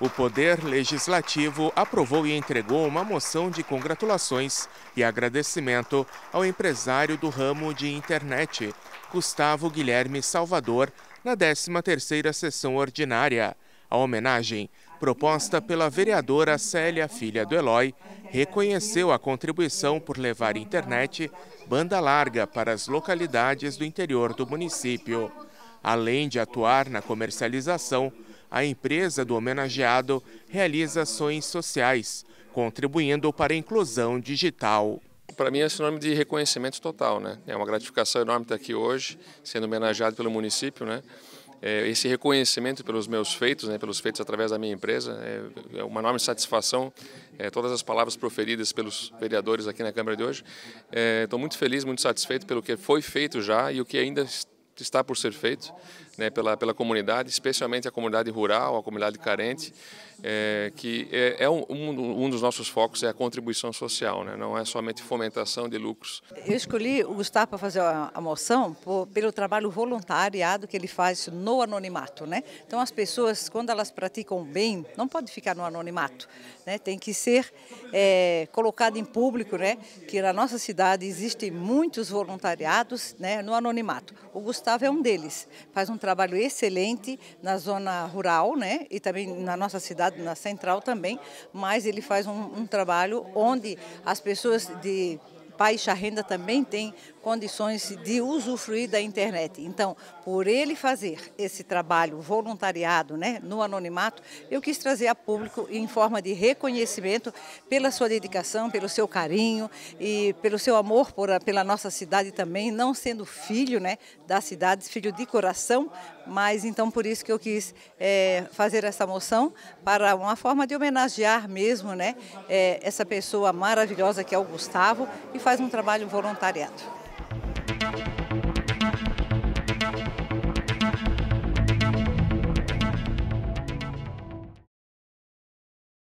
O Poder Legislativo aprovou e entregou uma moção de congratulações e agradecimento ao empresário do ramo de internet, Gustavo Guilherme Salvador, na 13ª sessão ordinária. A homenagem, proposta pela vereadora Célia Filha do Eloy, reconheceu a contribuição por levar internet banda larga para as localidades do interior do município. Além de atuar na comercialização, a empresa do homenageado realiza ações sociais, contribuindo para a inclusão digital. Para mim é sinônimo de reconhecimento total, né? É uma gratificação enorme estar aqui hoje, sendo homenageado pelo município, né? É, esse reconhecimento pelos meus feitos, né, pelos feitos através da minha empresa, é, é uma enorme satisfação. É, todas as palavras proferidas pelos vereadores aqui na Câmara de hoje, estou é, muito feliz, muito satisfeito pelo que foi feito já e o que ainda está por ser feito né, pela, pela comunidade, especialmente a comunidade rural, a comunidade carente, é, que é, é um, um, dos nossos focos é a contribuição social, né, não é somente fomentação de lucros. Eu escolhi o Gustavo para fazer a, moção por, pelo trabalho voluntariado que ele faz no anonimato. Né? Então as pessoas, quando elas praticam bem, não pode ficar no anonimato, né? tem que ser é, colocado em público, né? que na nossa cidade existem muitos voluntariados né, no anonimato. O Gustavo é um deles, faz um trabalho excelente na zona rural, né? E também na nossa cidade, na central também, mas ele faz um, um trabalho onde as pessoas de baixa renda também tem condições de usufruir da internet. Então, por ele fazer esse trabalho voluntariado né, no anonimato, eu quis trazer a público em forma de reconhecimento pela sua dedicação, pelo seu carinho e pelo seu amor por pela nossa cidade também, não sendo filho né, da cidade, filho de coração, mas então por isso que eu quis é, fazer essa moção para uma forma de homenagear mesmo né, é, essa pessoa maravilhosa que é o Gustavo e faz um trabalho voluntariado.